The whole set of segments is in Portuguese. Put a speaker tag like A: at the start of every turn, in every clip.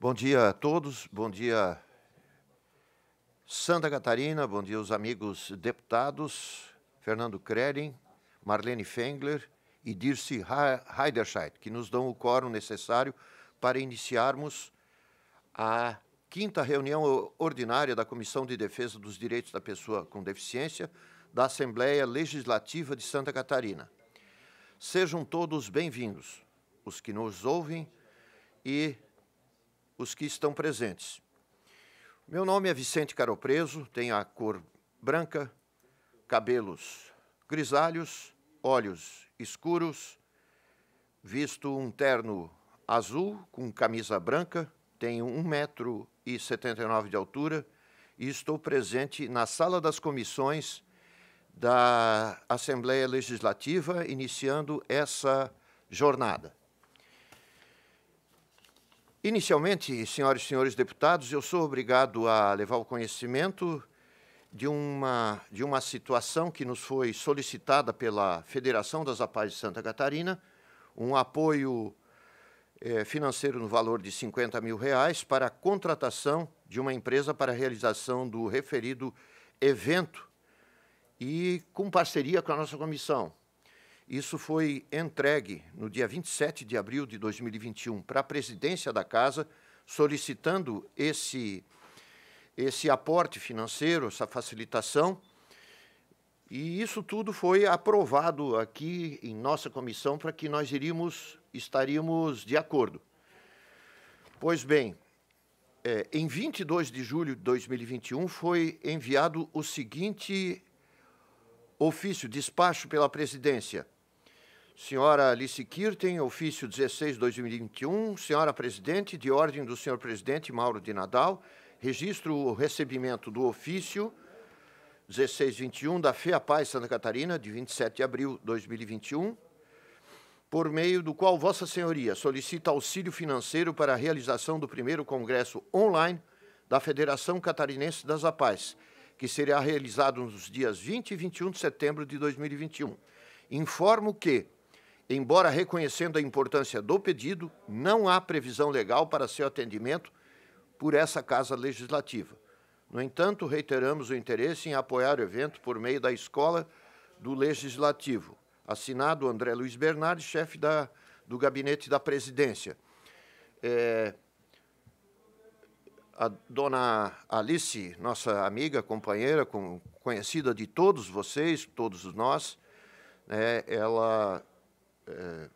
A: Bom dia a todos, bom dia Santa Catarina, bom dia os amigos deputados Fernando Kreden, Marlene Fengler e Dirce Heiderscheid, que nos dão o quórum necessário para iniciarmos a quinta reunião ordinária da Comissão de Defesa dos Direitos da Pessoa com Deficiência da Assembleia Legislativa de Santa Catarina. Sejam todos bem-vindos, os que nos ouvem e os que estão presentes. Meu nome é Vicente Caropreso, tenho a cor branca, cabelos grisalhos, olhos escuros, visto um terno azul com camisa branca, tenho 1,79m de altura e estou presente na sala das comissões da Assembleia Legislativa, iniciando essa jornada. Inicialmente, senhoras e senhores deputados, eu sou obrigado a levar o conhecimento de uma, de uma situação que nos foi solicitada pela Federação das APAES de Santa Catarina, um apoio eh, financeiro no valor de 50 mil reais para a contratação de uma empresa para a realização do referido evento e com parceria com a nossa comissão. Isso foi entregue no dia 27 de abril de 2021 para a presidência da Casa, solicitando esse, esse aporte financeiro, essa facilitação. E isso tudo foi aprovado aqui em nossa comissão para que nós iríamos, estaríamos de acordo. Pois bem, é, em 22 de julho de 2021 foi enviado o seguinte ofício, despacho pela presidência, Senhora Alice Kirten, ofício 16-2021. Senhora Presidente, de ordem do senhor Presidente Mauro de Nadal, registro o recebimento do ofício 1621 da FEA Paz Santa Catarina, de 27 de abril de 2021, por meio do qual Vossa Senhoria solicita auxílio financeiro para a realização do primeiro congresso online da Federação Catarinense das APAES, que será realizado nos dias 20 e 21 de setembro de 2021. Informo que, Embora reconhecendo a importância do pedido, não há previsão legal para seu atendimento por essa Casa Legislativa. No entanto, reiteramos o interesse em apoiar o evento por meio da Escola do Legislativo, assinado André Luiz Bernardes, chefe da, do gabinete da presidência. É, a dona Alice, nossa amiga, companheira, com, conhecida de todos vocês, todos nós, né, ela eh,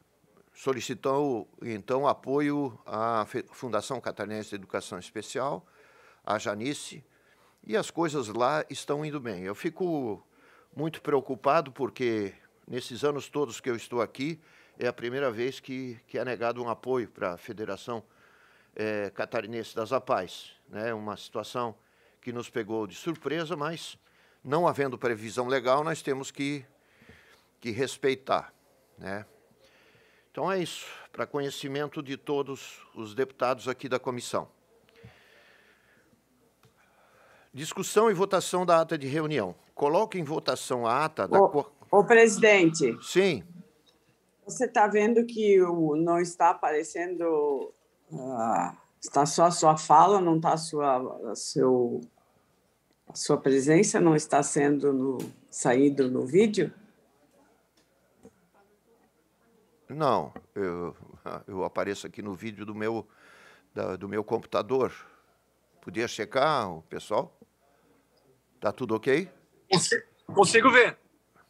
A: solicitou então apoio à Fundação Catarinense de Educação Especial, à Janice, e as coisas lá estão indo bem. Eu fico muito preocupado porque nesses anos todos que eu estou aqui é a primeira vez que, que é negado um apoio para a Federação é, Catarinense das APAES, né? Uma situação que nos pegou de surpresa, mas não havendo previsão legal, nós temos que, que respeitar, né? Então é isso, para conhecimento de todos os deputados aqui da comissão. Discussão e votação da ata de reunião. Coloque em votação a ata da. Ô, ô presidente. Sim.
B: Você está vendo que o, não está aparecendo. Ah, está só a sua fala, não está a sua, a seu, a sua presença, não está sendo no, saído no vídeo?
A: Não, eu, eu apareço aqui no vídeo do meu, da, do meu computador. Podia checar o pessoal? Tá tudo ok? Consigo, consigo ver.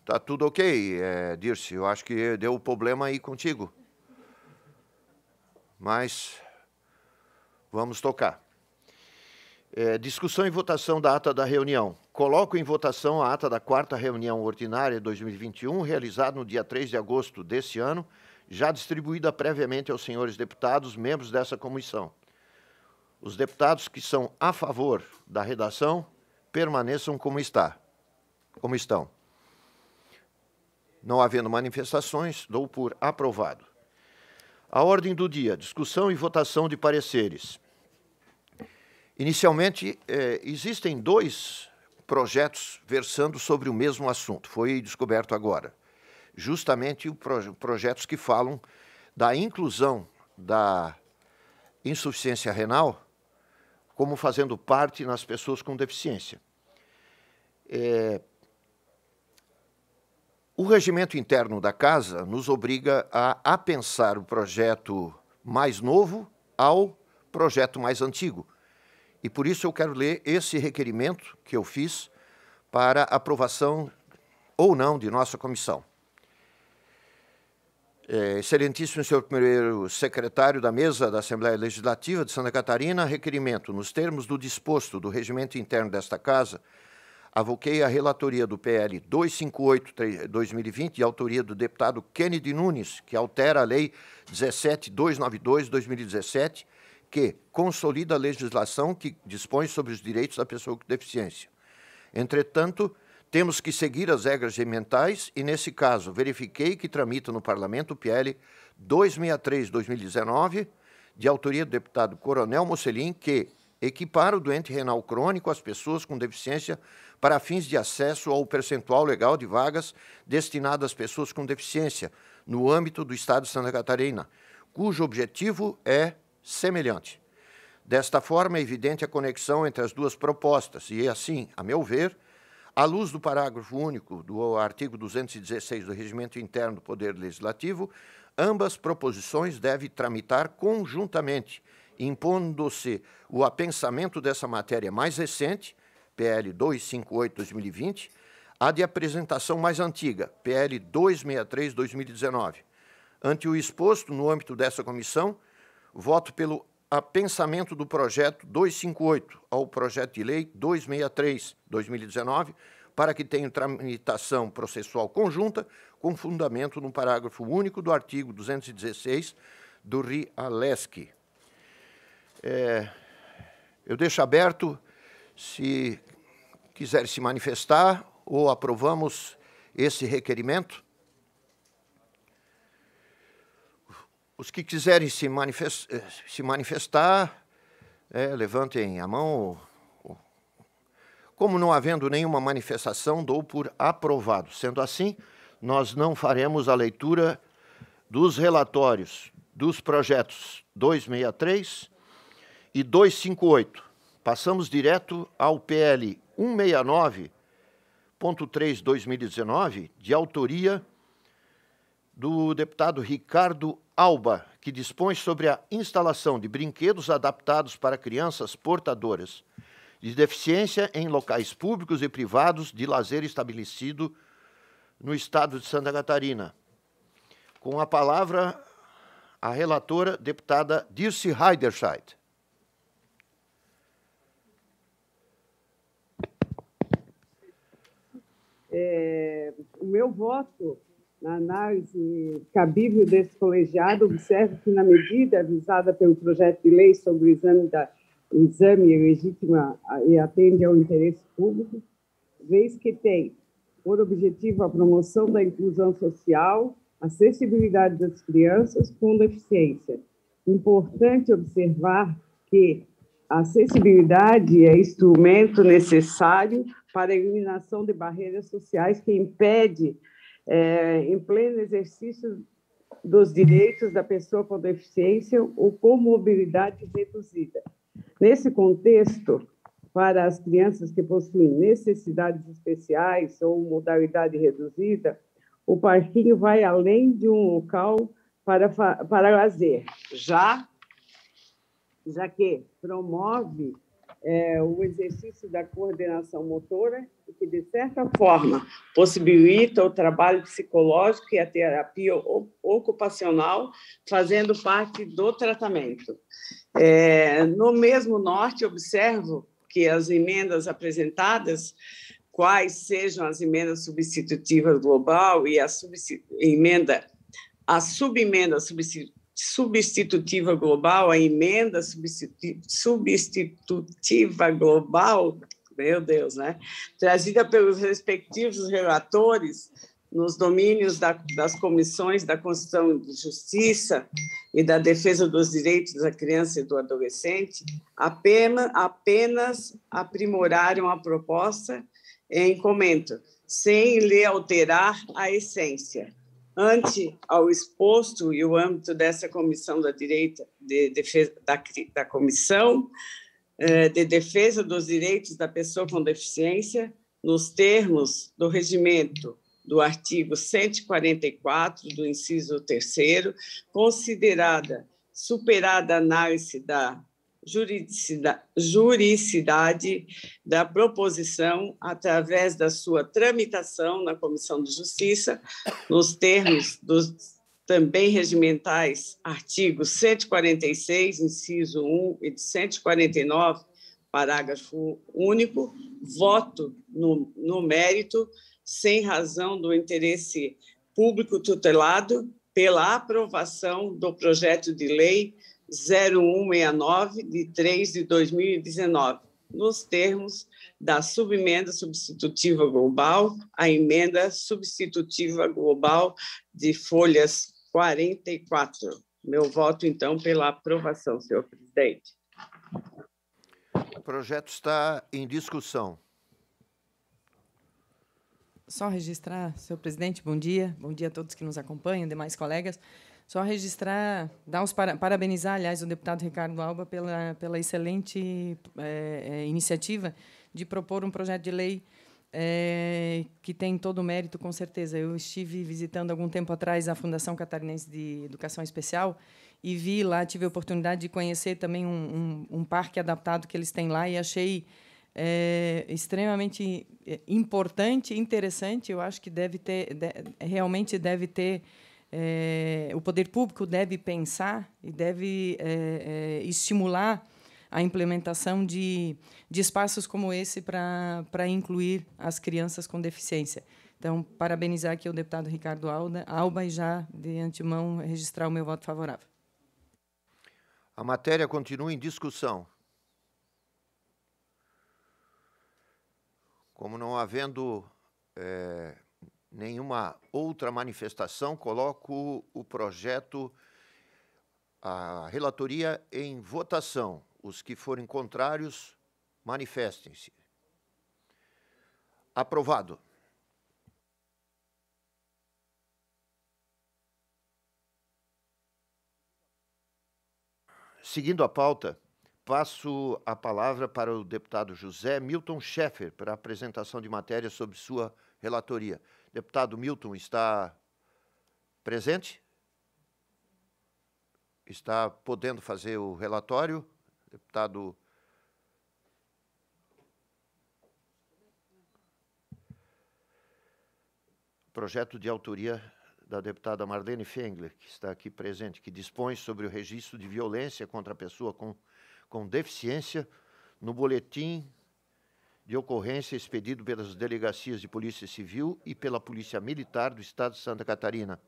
A: Tá tudo ok, é, Dirce. Eu acho que deu problema aí contigo. Mas vamos tocar. É, discussão e votação da ata da reunião. Coloco em votação a ata da quarta reunião ordinária de 2021, realizada no dia 3 de agosto deste ano, já distribuída previamente aos senhores deputados, membros dessa comissão. Os deputados que são a favor da redação permaneçam como está, como estão. Não havendo manifestações, dou por aprovado. A ordem do dia: discussão e votação de pareceres. Inicialmente, eh, existem dois projetos versando sobre o mesmo assunto. Foi descoberto agora. Justamente os projetos que falam da inclusão da insuficiência renal como fazendo parte nas pessoas com deficiência. É... O regimento interno da casa nos obriga a apensar o projeto mais novo ao projeto mais antigo, e por isso eu quero ler esse requerimento que eu fiz para aprovação ou não de nossa comissão. É, Excelentíssimo senhor primeiro secretário da mesa da Assembleia Legislativa de Santa Catarina, requerimento, nos termos do disposto do regimento interno desta Casa, avoquei a relatoria do PL 258-2020, de autoria do deputado Kennedy Nunes, que altera a Lei 17292-2017, que consolida a legislação que dispõe sobre os direitos da pessoa com deficiência. Entretanto, temos que seguir as regras regimentais e, nesse caso, verifiquei que tramita no Parlamento o PL 263-2019, de autoria do deputado Coronel Mocelin, que equipara o doente renal crônico às pessoas com deficiência para fins de acesso ao percentual legal de vagas destinadas às pessoas com deficiência no âmbito do Estado de Santa Catarina, cujo objetivo é semelhante. Desta forma, é evidente a conexão entre as duas propostas, e assim, a meu ver, à luz do parágrafo único do artigo 216 do Regimento Interno do Poder Legislativo, ambas proposições devem tramitar conjuntamente, impondo-se o apensamento dessa matéria mais recente, PL 258-2020, à de apresentação mais antiga, PL 263-2019. Ante o exposto no âmbito dessa comissão, voto pelo apensamento do projeto 258 ao projeto de lei 263 2019 para que tenha tramitação processual conjunta com fundamento no parágrafo único do artigo 216 do RIALESC. É, eu deixo aberto se quiser se manifestar ou aprovamos esse requerimento. Os que quiserem se, manifest, eh, se manifestar, é, levantem a mão. Como não havendo nenhuma manifestação, dou por aprovado. Sendo assim, nós não faremos a leitura dos relatórios dos projetos 263 e 258. Passamos direto ao PL 169.3/2019, de autoria do deputado Ricardo ALBA, que dispõe sobre a instalação de brinquedos adaptados para crianças portadoras de deficiência em locais públicos e privados de lazer estabelecido no estado de Santa Catarina. Com a palavra, a relatora, deputada Dirce Heiderscheid.
B: É, o meu voto na análise cabível desse colegiado, observo que, na medida avisada pelo projeto de lei sobre o exame, da, o exame legítima ah, e atende ao interesse público, vez que tem por objetivo a promoção da inclusão social, acessibilidade das crianças com deficiência. Importante observar que a acessibilidade é instrumento necessário para a eliminação de barreiras sociais que impede é, em pleno exercício dos direitos da pessoa com deficiência ou com mobilidade reduzida. Nesse contexto, para as crianças que possuem necessidades especiais ou modalidade reduzida, o parquinho vai além de um local para, para lazer, já, já que promove é, o exercício da coordenação motora, que, de certa forma, possibilita o trabalho psicológico e a terapia ocupacional, fazendo parte do tratamento. É, no mesmo norte, observo que as emendas apresentadas, quais sejam as emendas substitutivas global e a emenda a subemenda substitutiva substitutiva global, a emenda substitutiva global, meu Deus, né? Trazida pelos respectivos relatores nos domínios da, das comissões da Constituição de Justiça e da Defesa dos Direitos da Criança e do Adolescente, apenas, apenas aprimoraram a proposta em comento, sem lhe alterar a essência Ante ao exposto e o âmbito dessa comissão da direita de defesa da, da comissão eh, de defesa dos direitos da pessoa com deficiência, nos termos do regimento do artigo 144 do inciso 3 considerada superada a análise da juridicidade da proposição através da sua tramitação na Comissão de Justiça, nos termos dos também regimentais artigos 146, inciso 1 e 149, parágrafo único, voto no, no mérito sem razão do interesse público tutelado pela aprovação do projeto de lei 0169, de 3 de 2019, nos termos da subemenda substitutiva global a emenda substitutiva global de folhas 44. Meu voto, então, pela aprovação, senhor presidente.
A: O projeto está em discussão.
C: Só registrar, senhor presidente, bom dia. Bom dia a todos que nos acompanham, demais colegas. Só registrar, dar os para, parabenizar, aliás, o deputado Ricardo Alba pela, pela excelente é, iniciativa de propor um projeto de lei é, que tem todo o mérito, com certeza. Eu estive visitando algum tempo atrás a Fundação Catarinense de Educação Especial e vi lá, tive a oportunidade de conhecer também um, um, um parque adaptado que eles têm lá e achei é, extremamente importante, interessante. Eu acho que deve ter, de, realmente deve ter é, o poder público deve pensar e deve é, é, estimular a implementação de, de espaços como esse para incluir as crianças com deficiência. Então, parabenizar aqui o deputado Ricardo Alda, Alba e já, de antemão, registrar o meu voto favorável.
A: A matéria continua em discussão. Como não havendo é, nenhuma outra manifestação, coloco o projeto, a relatoria em votação. Os que forem contrários, manifestem-se. Aprovado. Seguindo a pauta, passo a palavra para o deputado José Milton Schaeffer para a apresentação de matéria sobre sua relatoria. Deputado Milton está presente? Está podendo fazer o relatório? Deputado. Projeto de autoria da deputada Marlene Fengler, que está aqui presente, que dispõe sobre o registro de violência contra a pessoa com, com deficiência no boletim de ocorrência expedido pelas delegacias de Polícia Civil e pela Polícia Militar do Estado de Santa Catarina.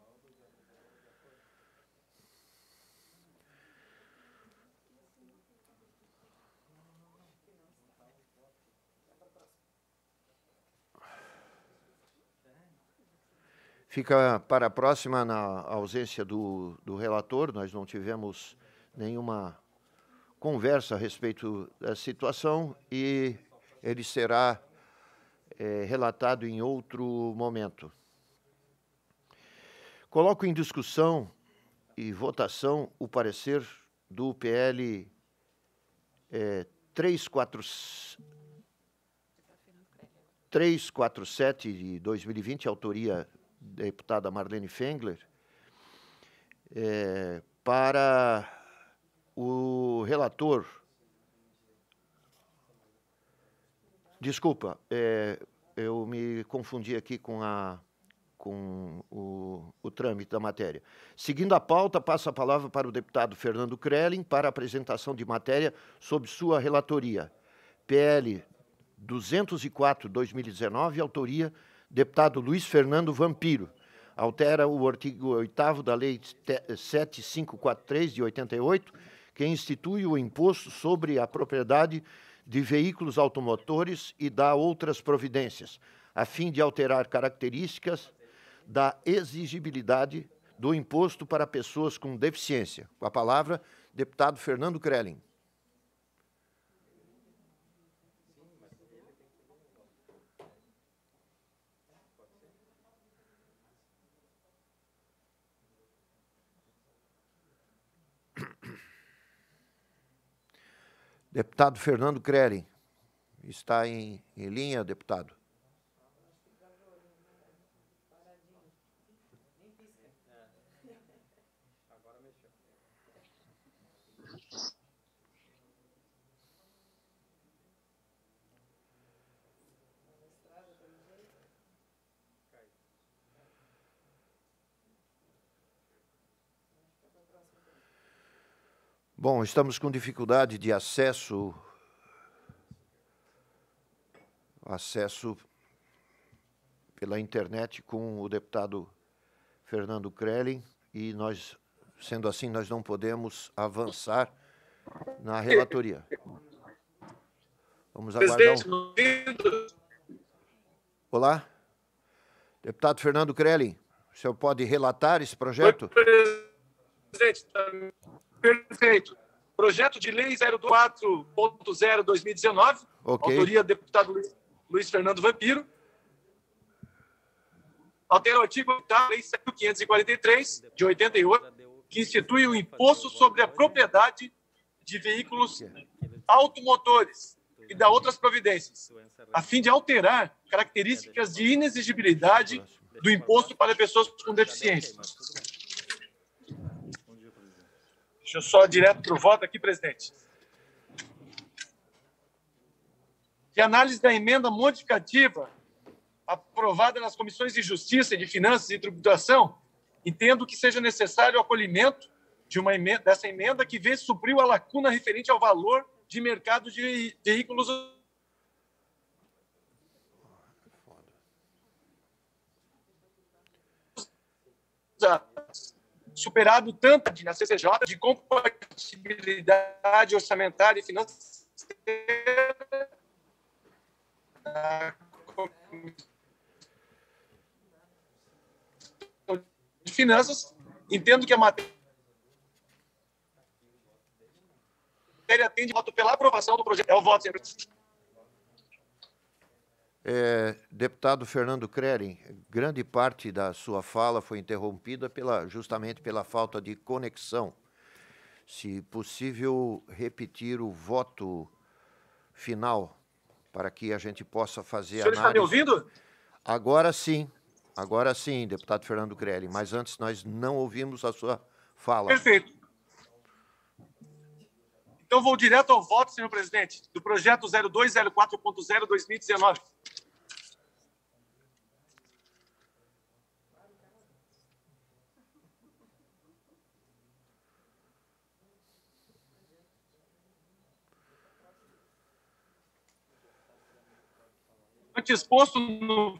A: Fica para a próxima, na ausência do, do relator, nós não tivemos nenhuma conversa a respeito da situação e ele será é, relatado em outro momento. Coloco em discussão e votação o parecer do PL é, 347, de 2020, autoria da deputada Marlene Fengler, é, para o relator Desculpa, é, eu me confundi aqui com a com o, o, trâmite da matéria. Seguindo a pauta, passo a palavra para o deputado Fernando Krelin para a apresentação de matéria sob sua relatoria. PL 204-2019, autoria deputado Luiz Fernando Vampiro. Altera o artigo 8 da Lei 7543, de 88, que institui o imposto sobre a propriedade de veículos automotores e dá outras providências, a fim de alterar características da exigibilidade do imposto para pessoas com deficiência. Com a palavra, deputado Fernando Krelin. Deputado Fernando Creren. Está em, em linha, deputado? Bom, estamos com dificuldade de acesso acesso pela internet com o deputado Fernando Krellin e nós, sendo assim, nós não podemos avançar na relatoria. Vamos aguardar.
D: Um...
A: Olá, deputado Fernando Krellin, o senhor pode relatar esse projeto?
D: presidente, tá Perfeito. Projeto de Lei 04.0-2019, okay. autoria do deputado Luiz, Luiz Fernando Vampiro. Altera o artigo 8 da Lei 7.543, de 88, que institui o imposto sobre a propriedade de veículos automotores e da outras providências, a fim de alterar características de inexigibilidade do imposto para pessoas com deficiência. Deixa eu só direto para o voto aqui, presidente. De análise da emenda modificativa aprovada nas comissões de Justiça, de Finanças e Tributação, entendo que seja necessário o acolhimento de uma emenda, dessa emenda que vê supriu a lacuna referente ao valor de mercado de veículos superado tanto na CCJ de compatibilidade orçamentária e financeira de finanças, entendo que a matéria atende voto pela aprovação do projeto. É o voto presidente.
A: É, deputado Fernando Creren, grande parte da sua fala foi interrompida pela, justamente pela falta de conexão. Se possível, repetir o voto final para que a gente possa fazer a análise. está me ouvindo? Agora sim, agora sim, deputado Fernando Creren, mas antes nós não ouvimos a sua fala. Perfeito.
D: Então vou direto ao voto, senhor presidente, do projeto 0204.0 2019. te exposto no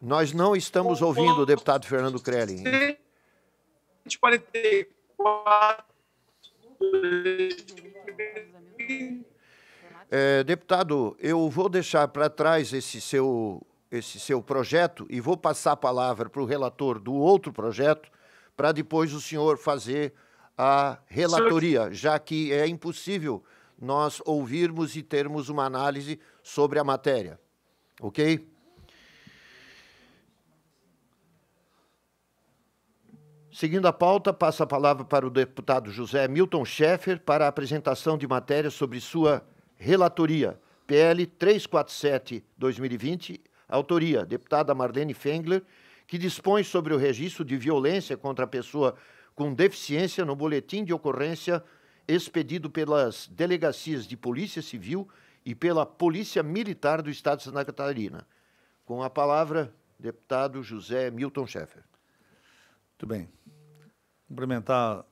A: nós não estamos ouvindo o deputado Fernando Crelli.
D: 144.
A: É, deputado, eu vou deixar para trás esse seu, esse seu projeto e vou passar a palavra para o relator do outro projeto, para depois o senhor fazer a relatoria, já que é impossível nós ouvirmos e termos uma análise sobre a matéria. Ok? Seguindo a pauta, passa a palavra para o deputado José Milton Schaeffer para a apresentação de matéria sobre sua relatoria, PL 347-2020, autoria, deputada Marlene Fengler, que dispõe sobre o registro de violência contra a pessoa com deficiência no boletim de ocorrência expedido pelas delegacias de Polícia Civil e pela Polícia Militar do Estado de Santa Catarina. Com a palavra, deputado José Milton Schaeffer.
E: Muito bem. Cumprimentar o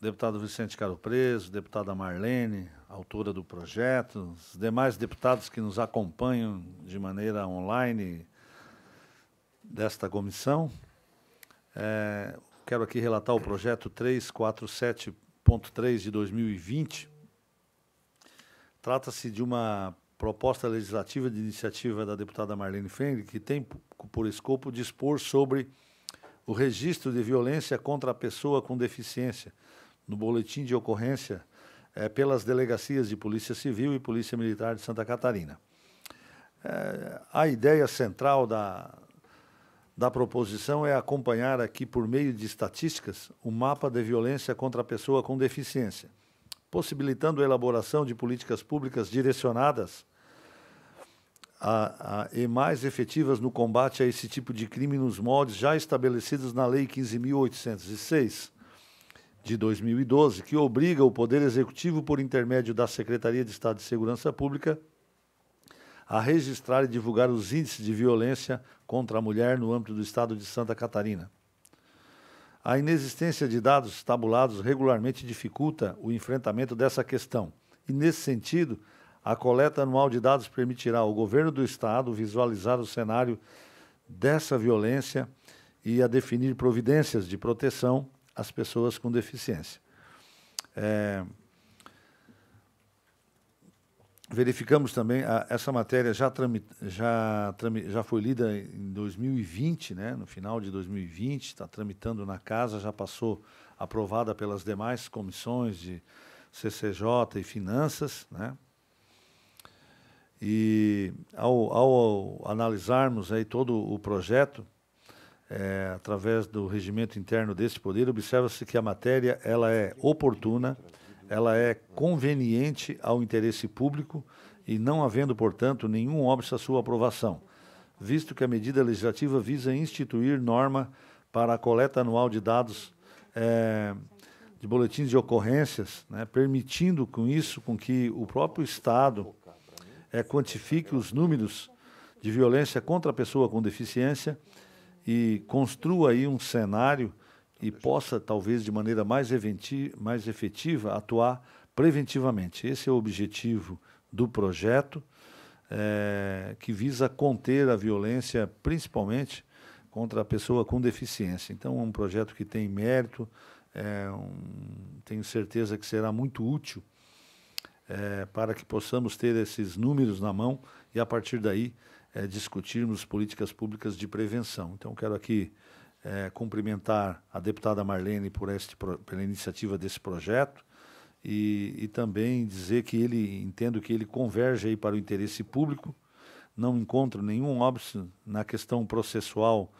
E: deputado Vicente Caro Preso, deputada Marlene, autora do projeto, os demais deputados que nos acompanham de maneira online desta comissão. É, quero aqui relatar o projeto 347 3 de 2020, trata-se de uma proposta legislativa de iniciativa da deputada Marlene Feng, que tem por escopo dispor sobre o registro de violência contra a pessoa com deficiência no boletim de ocorrência é, pelas delegacias de Polícia Civil e Polícia Militar de Santa Catarina. É, a ideia central da, da proposição é acompanhar aqui, por meio de estatísticas, o mapa de violência contra a pessoa com deficiência, possibilitando a elaboração de políticas públicas direcionadas a, a, e mais efetivas no combate a esse tipo de crime nos moldes já estabelecidos na Lei 15.806 de 2012, que obriga o Poder Executivo, por intermédio da Secretaria de Estado de Segurança Pública, a registrar e divulgar os índices de violência contra a mulher no âmbito do Estado de Santa Catarina. A inexistência de dados tabulados regularmente dificulta o enfrentamento dessa questão. E, nesse sentido, a coleta anual de dados permitirá ao governo do Estado visualizar o cenário dessa violência e a definir providências de proteção às pessoas com deficiência. É, verificamos também, a, ah, essa matéria já, tramit já, trami, já foi lida em 2020, né? no final de 2020, está tramitando na Casa, já passou aprovada pelas demais comissões de CCJ e Finanças. Né? E ao, ao analisarmos aí todo o projeto, é, através do regimento interno desse poder, observa-se que a matéria ela é oportuna, ela é conveniente ao interesse público e não havendo, portanto, nenhum óbvio à sua aprovação, visto que a medida legislativa visa instituir norma para a coleta anual de dados é, de boletins de ocorrências, né, permitindo com isso com que o próprio Estado é, quantifique os números de violência contra a pessoa com deficiência e construa aí um cenário e possa, talvez de maneira mais, mais efetiva, atuar preventivamente. Esse é o objetivo do projeto, é, que visa conter a violência, principalmente contra a pessoa com deficiência. Então, é um projeto que tem mérito, é um, tenho certeza que será muito útil é, para que possamos ter esses números na mão e, a partir daí, eh, discutirmos políticas públicas de prevenção. Então, quero aqui é, cumprimentar a deputada Marlene por este, pela iniciativa desse projeto e, e, também dizer que ele entendo que ele converge aí para o interesse público. Não encontro nenhum óbvio na questão processual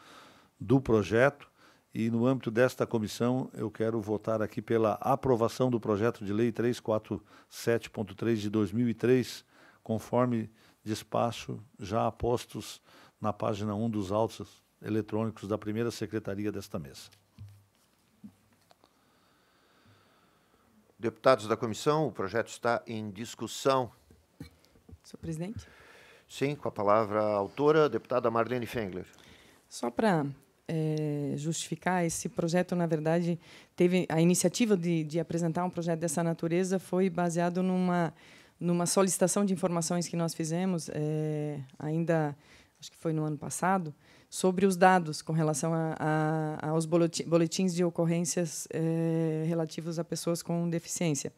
E: do projeto e no âmbito desta comissão eu quero votar aqui pela aprovação do projeto de lei 347.3 de 2003, conforme despacho já apostos na página 1 dos autos eletrônicos da primeira
A: secretaria desta mesa. Deputados da comissão, o projeto está em discussão. Senhor presidente? Sim, com a palavra a autora, deputada Marlene Fengler. Só para é,
C: justificar, esse projeto, na verdade, teve a iniciativa de, de apresentar um projeto dessa natureza foi baseado numa numa solicitação de informações que nós fizemos é, ainda acho que foi no ano passado sobre os dados com relação a, a, aos boletins de ocorrências eh, relativos a pessoas com deficiência.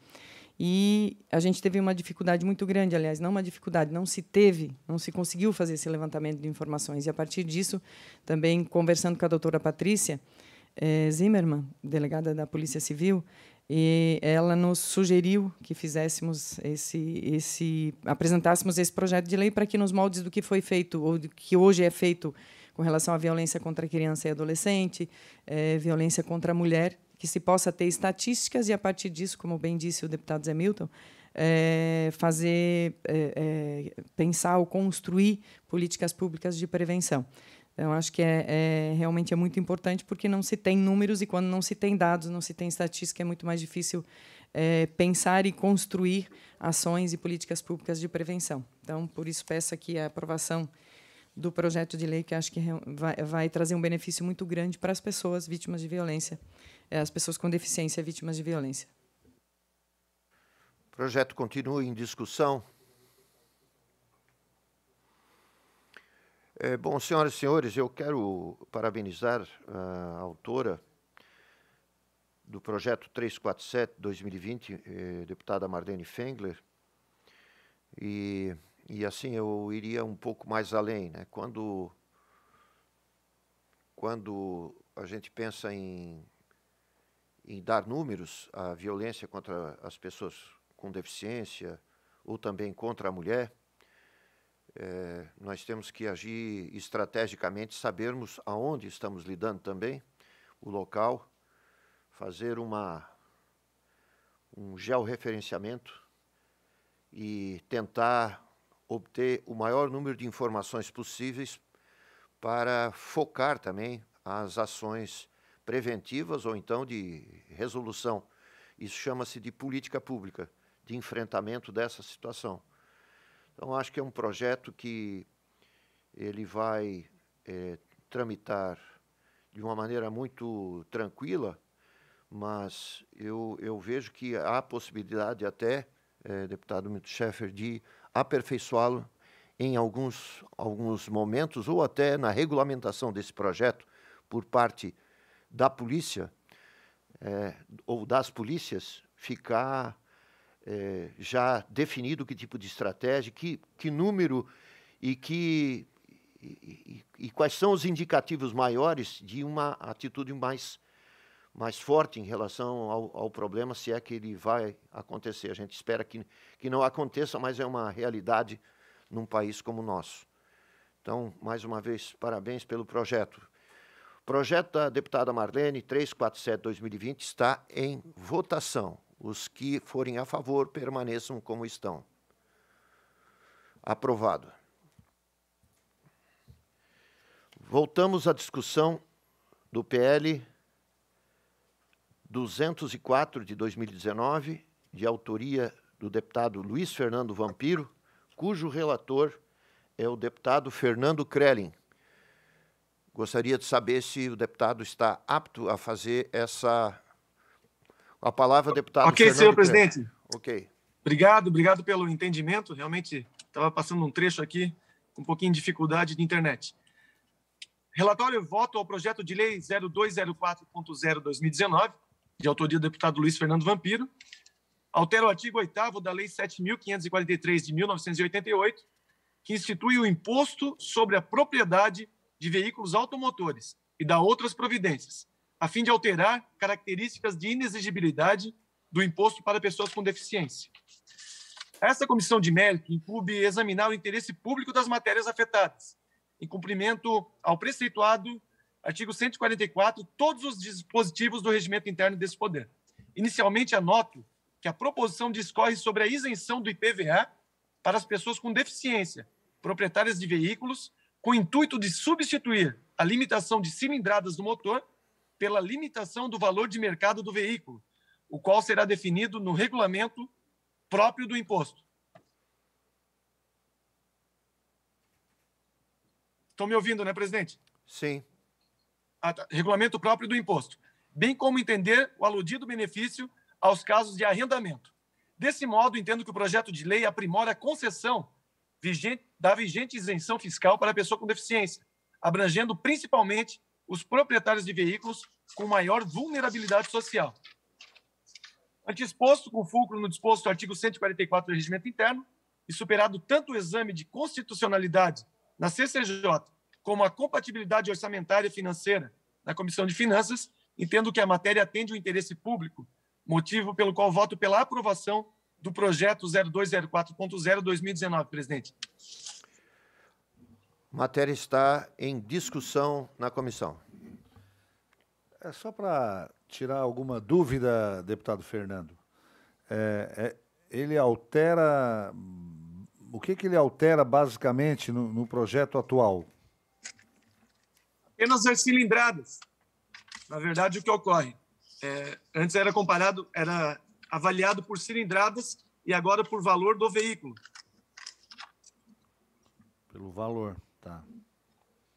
C: E a gente teve uma dificuldade muito grande, aliás, não uma dificuldade, não se teve, não se conseguiu fazer esse levantamento de informações. E a partir disso, também conversando com a doutora Patrícia eh, Zimmermann, delegada da Polícia Civil, e ela nos sugeriu que fizéssemos esse, esse apresentássemos esse projeto de lei para que nos moldes do que foi feito ou do que hoje é feito com relação à violência contra criança e adolescente, é, violência contra a mulher, que se possa ter estatísticas e, a partir disso, como bem disse o deputado Zé Milton, é, fazer, é, pensar ou construir políticas públicas de prevenção. Então, acho que é, é, realmente é muito importante, porque não se tem números e, quando não se tem dados, não se tem estatística, é muito mais difícil é, pensar e construir ações e políticas públicas de prevenção. Então, por isso, peço aqui a aprovação do projeto de lei que acho que vai, vai trazer um benefício muito grande para as pessoas vítimas de violência, é, as pessoas com deficiência vítimas de violência.
A: O projeto continua em discussão. É, bom, senhoras e senhores, eu quero parabenizar a autora do projeto 347-2020, eh, deputada Marlene Fengler, e e assim eu iria um pouco mais além, né? Quando quando a gente pensa em em dar números à violência contra as pessoas com deficiência ou também contra a mulher, é, nós temos que agir estrategicamente, sabermos aonde estamos lidando também, o local, fazer uma, um georreferenciamento e tentar obter o maior número de informações possíveis para focar também as ações preventivas ou então de resolução. Isso chama-se de política pública, de enfrentamento dessa situação. Então, acho que é um projeto que ele vai é, tramitar de uma maneira muito tranquila, mas eu, eu vejo que há possibilidade até, é, deputado Mito Schaeffer, de aperfeiçoá-lo em alguns, alguns momentos, ou até na regulamentação desse projeto por parte da polícia é, ou das polícias, ficar é, já definido que tipo de estratégia, que, que número e que e, e, e, quais são os indicativos maiores de uma atitude mais mais forte em relação ao, ao, problema, se é que ele vai acontecer. A gente espera que, que não aconteça, mas é uma realidade num país como o nosso. Então, mais uma vez, parabéns pelo projeto. O projeto da deputada Marlene 347-2020 está em votação. Os que forem a favor permaneçam como estão. Aprovado. Voltamos à discussão do PL 204 de 2019, de autoria do deputado Luiz Fernando Vampiro, cujo relator é o deputado Fernando Krelin. Gostaria de saber se o deputado está apto a fazer essa. A palavra, deputado. Ok, Fernando senhor Krelin. presidente. Ok.
D: Obrigado, obrigado pelo entendimento. Realmente estava passando um trecho aqui com um pouquinho de dificuldade de internet. Relatório voto ao projeto de lei 0204.0 2019 de autoria do deputado Luiz Fernando Vampiro, altera o artigo 8 da Lei 7.543 de 1988, que institui o imposto sobre a propriedade de veículos automotores e dá outras providências, a fim de alterar características de inexigibilidade do imposto para pessoas com deficiência. Esta comissão de mérito incube examinar o interesse público das matérias afetadas, em cumprimento ao preceituado Artigo 144, todos os dispositivos do regimento interno desse poder. Inicialmente, anoto que a proposição discorre sobre a isenção do IPVA para as pessoas com deficiência, proprietárias de veículos, com o intuito de substituir a limitação de cilindradas do motor pela limitação do valor de mercado do veículo, o qual será definido no regulamento próprio do imposto. Estão me ouvindo, né, presidente? Sim regulamento próprio do imposto, bem como entender o aludido benefício aos casos de arrendamento. Desse modo, entendo que o projeto de lei aprimora a concessão vigente, da vigente isenção fiscal para a pessoa com deficiência, abrangendo principalmente os proprietários de veículos com maior vulnerabilidade social. Ante exposto, com fulcro no disposto do artigo 144 do Regimento Interno, e superado tanto o exame de constitucionalidade na CCJ como a compatibilidade orçamentária financeira na Comissão de Finanças, entendo que a matéria atende o interesse público, motivo pelo qual voto pela aprovação do projeto 0204.0 2019, presidente.
A: A matéria está em discussão na comissão. É só para tirar alguma dúvida, deputado Fernando.
E: É, é, ele altera. O que, que ele altera basicamente no, no projeto atual?
D: apenas as cilindradas. Na verdade, o que ocorre? É, antes era comparado, era avaliado por cilindradas e agora por valor do veículo.
E: Pelo valor, tá.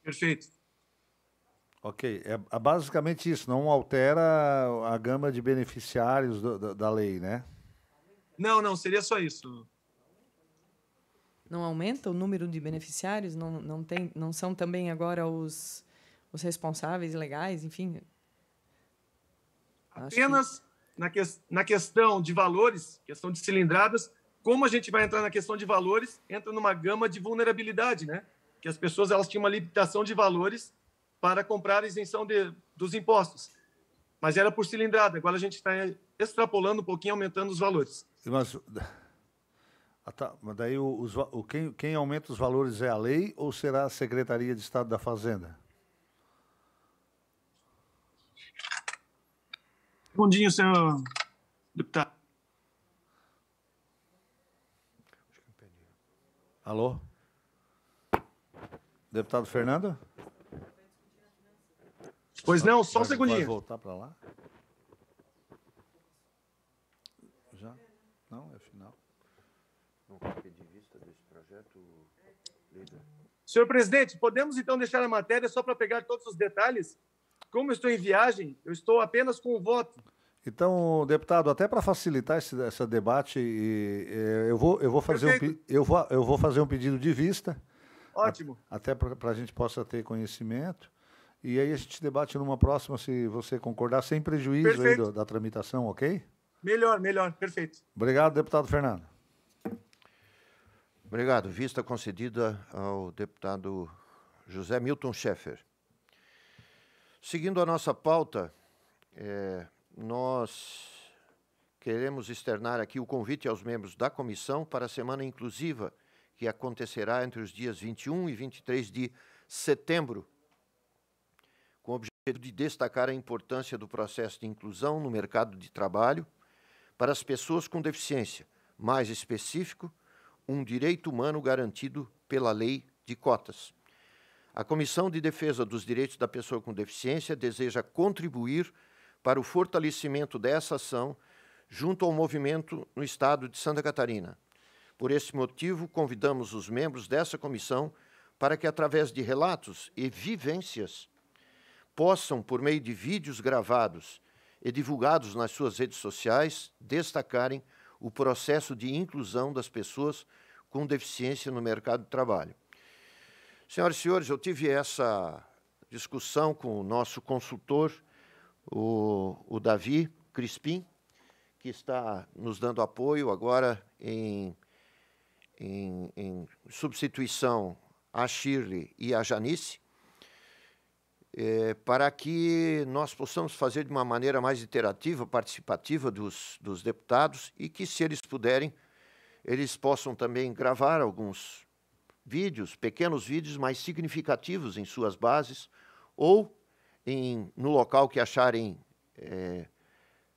E: Perfeito. Ok, é, é, basicamente isso, não altera a gama de beneficiários do, da, da lei, né?
C: Não, não, seria só isso. Não aumenta o número de beneficiários? Não, não, tem, não são também agora os os responsáveis legais, enfim.
D: Apenas que... na, que, na questão de valores, questão de cilindradas, como a gente vai entrar na questão de valores, entra numa gama de vulnerabilidade, né? Que as pessoas elas tinham uma limitação de valores para comprar a isenção de, dos impostos. Mas era por cilindrada, agora a gente está extrapolando um pouquinho, aumentando os valores.
E: Mas, ah, tá. mas daí o, quem, quem aumenta os valores é a lei ou será a Secretaria de Estado da Fazenda?
D: Bom dia, senhor deputado.
E: Alô? Deputado Fernando? Pois não, só um segundinho. Vai voltar para lá? Já? Não, é final. Não vista desse projeto, líder.
D: Senhor presidente, podemos então deixar a matéria só para pegar todos os detalhes? Como estou em viagem, eu estou apenas com o voto.
E: Então, deputado, até para facilitar esse, esse debate, e, e, eu, vou, eu, vou fazer um, eu, vou, eu vou fazer um pedido de vista. Ótimo. A, até para a gente possa ter conhecimento. E aí a gente debate numa próxima, se você concordar, sem prejuízo aí, do, da tramitação, ok?
D: Melhor, melhor. Perfeito.
A: Obrigado, deputado Fernando. Obrigado. Vista concedida ao deputado José Milton Schaeffer. Seguindo a nossa pauta, é, nós queremos externar aqui o convite aos membros da comissão para a semana inclusiva, que acontecerá entre os dias 21 e 23 de setembro, com o objetivo de destacar a importância do processo de inclusão no mercado de trabalho para as pessoas com deficiência, mais específico, um direito humano garantido pela lei de cotas. A Comissão de Defesa dos Direitos da Pessoa com Deficiência deseja contribuir para o fortalecimento dessa ação junto ao movimento no estado de Santa Catarina. Por esse motivo, convidamos os membros dessa comissão para que, através de relatos e vivências, possam, por meio de vídeos gravados e divulgados nas suas redes sociais, destacarem o processo de inclusão das pessoas com deficiência no mercado de trabalho. Senhoras e senhores, eu tive essa discussão com o nosso consultor, o, o Davi Crispim, que está nos dando apoio agora em, em, em substituição à Shirley e à Janice. É, para que nós possamos fazer de uma maneira mais interativa, participativa dos, dos, deputados e que, se eles puderem, eles possam também gravar alguns vídeos, pequenos vídeos mais significativos em suas bases ou em, no local que acharem é,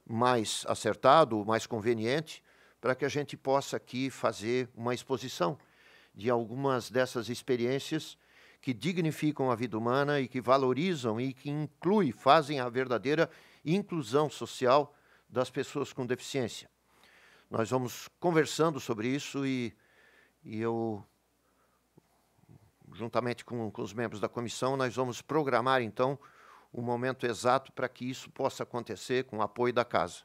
A: mais acertado, mais conveniente, para que a gente possa aqui fazer uma exposição de algumas dessas experiências que dignificam a vida humana e que valorizam e que incluem, fazem a verdadeira inclusão social das pessoas com deficiência. Nós vamos conversando sobre isso e, e eu juntamente com, com os membros da comissão, nós vamos programar, então, o momento exato para que isso possa acontecer com o apoio da casa.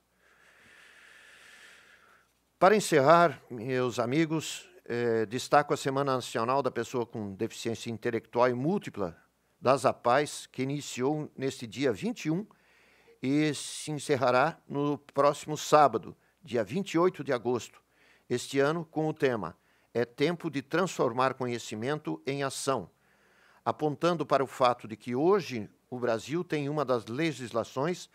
A: Para encerrar, meus amigos, eh, destaco a Semana Nacional da Pessoa com Deficiência Intelectual e Múltipla das APAES, que iniciou neste dia 21 e se encerrará no próximo sábado, dia 28 de agosto, este ano, com o tema é tempo de transformar conhecimento em ação, apontando para o fato de que hoje o Brasil tem uma das legislações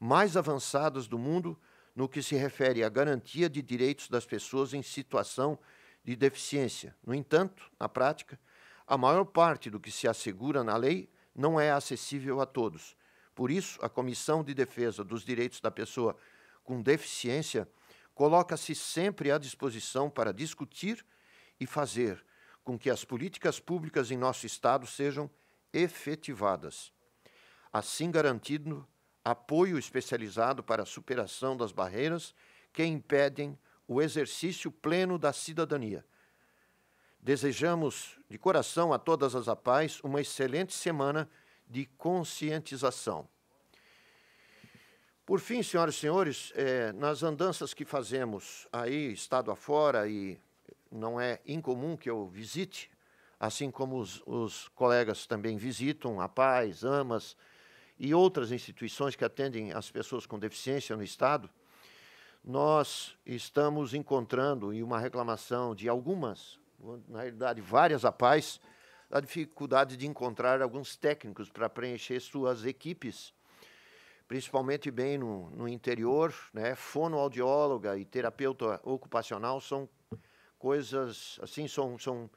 A: mais avançadas do mundo no que se refere à garantia de direitos das pessoas em situação de deficiência. No entanto, na prática, a maior parte do que se assegura na lei não é acessível a todos. Por isso, a Comissão de Defesa dos Direitos da Pessoa com Deficiência coloca-se sempre à disposição para discutir e fazer com que as políticas públicas em nosso Estado sejam efetivadas, assim garantindo apoio especializado para a superação das barreiras que impedem o exercício pleno da cidadania. Desejamos de coração a todas as APAES uma excelente semana de conscientização. Por fim, senhoras e senhores, eh, nas andanças que fazemos aí, estado afora e não é incomum que eu visite, assim como os, os colegas também visitam a Paz, AMAS e outras instituições que atendem as pessoas com deficiência no Estado, nós estamos encontrando e uma reclamação de algumas, na realidade várias Paz, a dificuldade de encontrar alguns técnicos para preencher suas equipes, principalmente bem no, no interior, né? fonoaudióloga e terapeuta ocupacional são coisas assim são, são,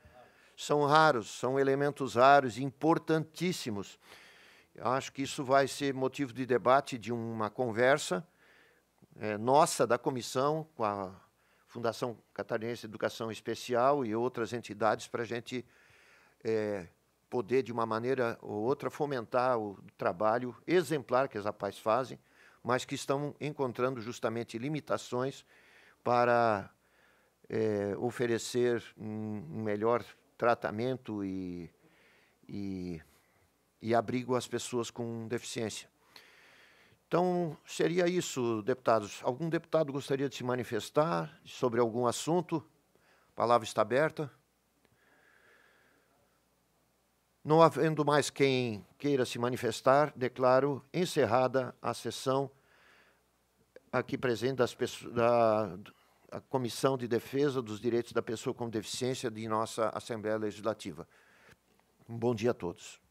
A: são raros, são elementos raros, importantíssimos. Acho que isso vai ser motivo de debate de uma conversa é, nossa da comissão com a Fundação Catarinense de Educação Especial e outras entidades para a gente é, poder, de uma maneira ou outra, fomentar o trabalho exemplar que as APAES fazem, mas que estão encontrando justamente limitações para é, oferecer um, melhor tratamento e, e, e abrigo às pessoas com deficiência. Então, seria isso, deputados. Algum deputado gostaria de se manifestar sobre algum assunto? A palavra está aberta. Não havendo mais quem queira se manifestar, declaro encerrada a sessão aqui presente das pessoas, da, a Comissão de Defesa dos Direitos da Pessoa com Deficiência de nossa Assembleia Legislativa. Um bom dia a todos.